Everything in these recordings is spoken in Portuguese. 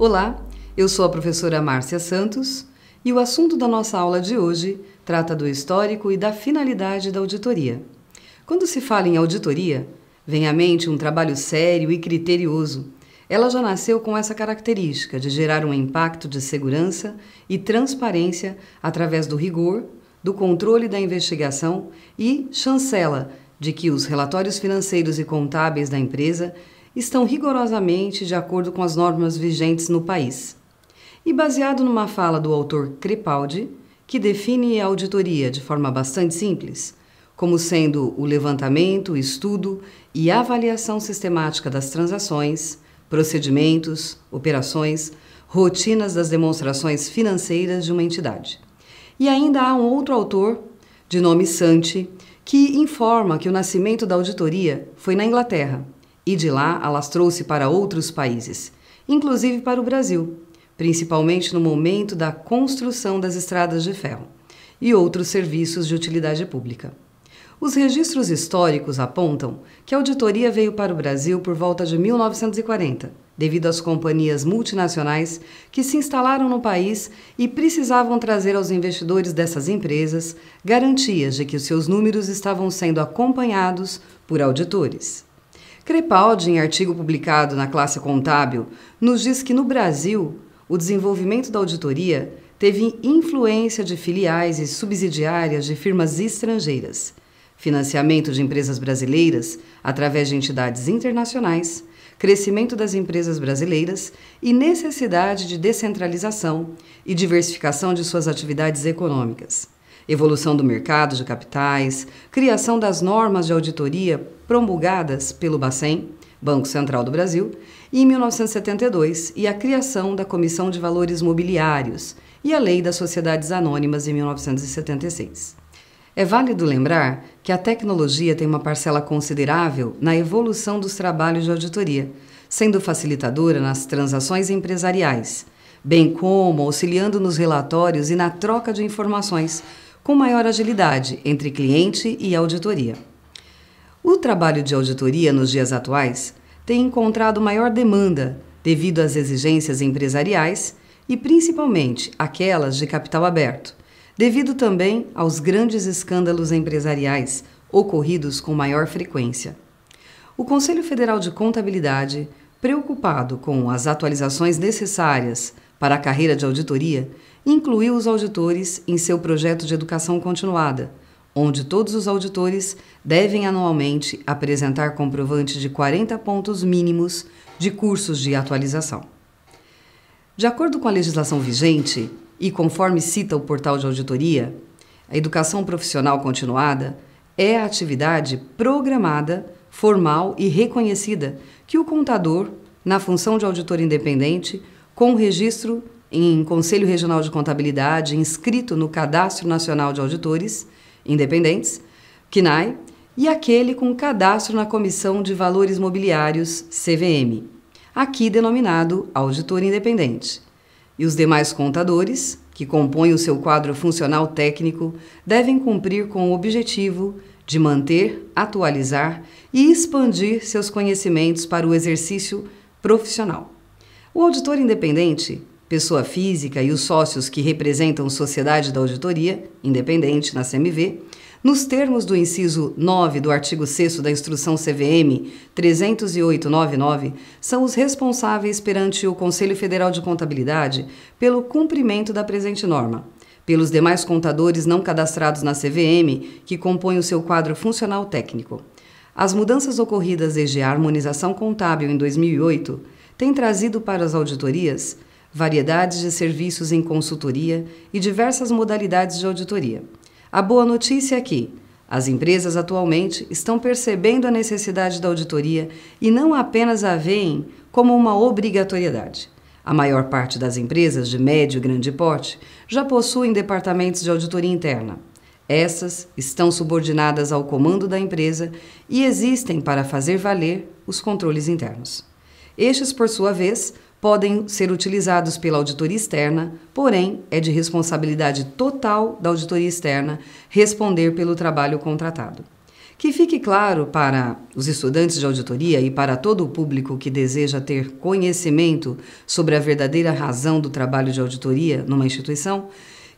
Olá, eu sou a professora Márcia Santos e o assunto da nossa aula de hoje trata do histórico e da finalidade da auditoria. Quando se fala em auditoria, vem à mente um trabalho sério e criterioso. Ela já nasceu com essa característica de gerar um impacto de segurança e transparência através do rigor, do controle da investigação e chancela de que os relatórios financeiros e contábeis da empresa estão rigorosamente de acordo com as normas vigentes no país. E baseado numa fala do autor Crepaldi, que define a auditoria de forma bastante simples, como sendo o levantamento, estudo e avaliação sistemática das transações, procedimentos, operações, rotinas das demonstrações financeiras de uma entidade. E ainda há um outro autor, de nome Santi, que informa que o nascimento da auditoria foi na Inglaterra, e de lá alastrou-se para outros países, inclusive para o Brasil, principalmente no momento da construção das estradas de ferro e outros serviços de utilidade pública. Os registros históricos apontam que a auditoria veio para o Brasil por volta de 1940, devido às companhias multinacionais que se instalaram no país e precisavam trazer aos investidores dessas empresas garantias de que os seus números estavam sendo acompanhados por auditores. Crepaldi, em artigo publicado na Classe Contábil, nos diz que no Brasil, o desenvolvimento da auditoria teve influência de filiais e subsidiárias de firmas estrangeiras, financiamento de empresas brasileiras através de entidades internacionais, crescimento das empresas brasileiras e necessidade de descentralização e diversificação de suas atividades econômicas evolução do mercado de capitais, criação das normas de auditoria promulgadas pelo Bacen, Banco Central do Brasil, e em 1972, e a criação da Comissão de Valores Mobiliários e a Lei das Sociedades Anônimas em 1976. É válido lembrar que a tecnologia tem uma parcela considerável na evolução dos trabalhos de auditoria, sendo facilitadora nas transações empresariais, bem como auxiliando nos relatórios e na troca de informações com maior agilidade entre cliente e auditoria. O trabalho de auditoria nos dias atuais tem encontrado maior demanda devido às exigências empresariais e principalmente aquelas de capital aberto, devido também aos grandes escândalos empresariais ocorridos com maior frequência. O Conselho Federal de Contabilidade, preocupado com as atualizações necessárias para a carreira de auditoria, incluiu os auditores em seu projeto de educação continuada, onde todos os auditores devem anualmente apresentar comprovante de 40 pontos mínimos de cursos de atualização. De acordo com a legislação vigente, e conforme cita o portal de auditoria, a educação profissional continuada é a atividade programada, formal e reconhecida que o contador, na função de auditor independente, com registro em Conselho Regional de Contabilidade, inscrito no Cadastro Nacional de Auditores Independentes, CNAI, e aquele com cadastro na Comissão de Valores Mobiliários, CVM, aqui denominado auditor independente. E os demais contadores, que compõem o seu quadro funcional técnico, devem cumprir com o objetivo de manter, atualizar e expandir seus conhecimentos para o exercício profissional. O auditor independente pessoa física e os sócios que representam sociedade da auditoria, independente na CMV, nos termos do inciso 9 do artigo 6 da Instrução CVM 30899, são os responsáveis perante o Conselho Federal de Contabilidade pelo cumprimento da presente norma. Pelos demais contadores não cadastrados na CVM, que compõem o seu quadro funcional técnico. As mudanças ocorridas desde a harmonização contábil em 2008 têm trazido para as auditorias variedades de serviços em consultoria e diversas modalidades de auditoria. A boa notícia é que as empresas atualmente estão percebendo a necessidade da auditoria e não apenas a veem como uma obrigatoriedade. A maior parte das empresas de médio e grande porte já possuem departamentos de auditoria interna. Essas estão subordinadas ao comando da empresa e existem para fazer valer os controles internos. Estes, por sua vez, podem ser utilizados pela auditoria externa, porém é de responsabilidade total da auditoria externa responder pelo trabalho contratado. Que fique claro para os estudantes de auditoria e para todo o público que deseja ter conhecimento sobre a verdadeira razão do trabalho de auditoria numa instituição,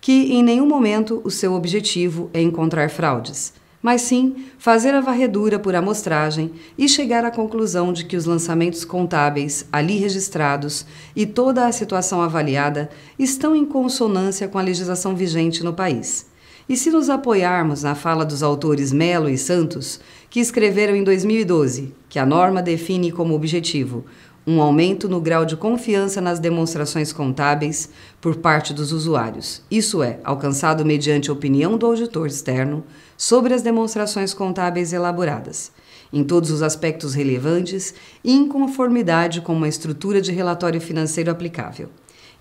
que em nenhum momento o seu objetivo é encontrar fraudes mas sim fazer a varredura por amostragem e chegar à conclusão de que os lançamentos contábeis ali registrados e toda a situação avaliada estão em consonância com a legislação vigente no país. E se nos apoiarmos na fala dos autores Melo e Santos, que escreveram em 2012 que a norma define como objetivo um aumento no grau de confiança nas demonstrações contábeis por parte dos usuários. Isso é, alcançado mediante a opinião do auditor externo sobre as demonstrações contábeis elaboradas, em todos os aspectos relevantes e em conformidade com uma estrutura de relatório financeiro aplicável.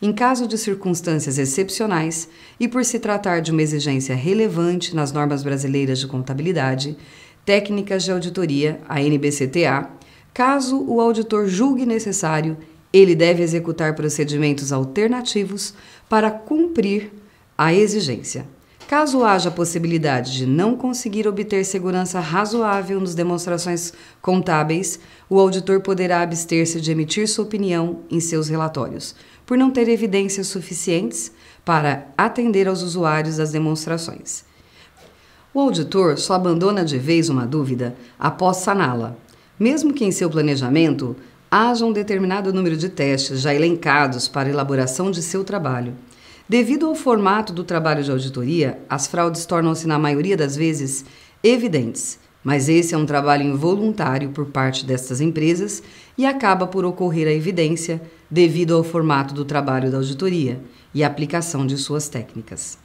Em caso de circunstâncias excepcionais e por se tratar de uma exigência relevante nas normas brasileiras de contabilidade, técnicas de auditoria, a NBCTA, Caso o auditor julgue necessário, ele deve executar procedimentos alternativos para cumprir a exigência. Caso haja possibilidade de não conseguir obter segurança razoável nos demonstrações contábeis, o auditor poderá abster-se de emitir sua opinião em seus relatórios, por não ter evidências suficientes para atender aos usuários das demonstrações. O auditor só abandona de vez uma dúvida após saná-la, mesmo que em seu planejamento haja um determinado número de testes já elencados para elaboração de seu trabalho. Devido ao formato do trabalho de auditoria, as fraudes tornam-se, na maioria das vezes, evidentes, mas esse é um trabalho involuntário por parte destas empresas e acaba por ocorrer a evidência devido ao formato do trabalho da auditoria e aplicação de suas técnicas.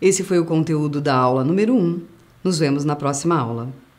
Esse foi o conteúdo da aula número 1. Nos vemos na próxima aula.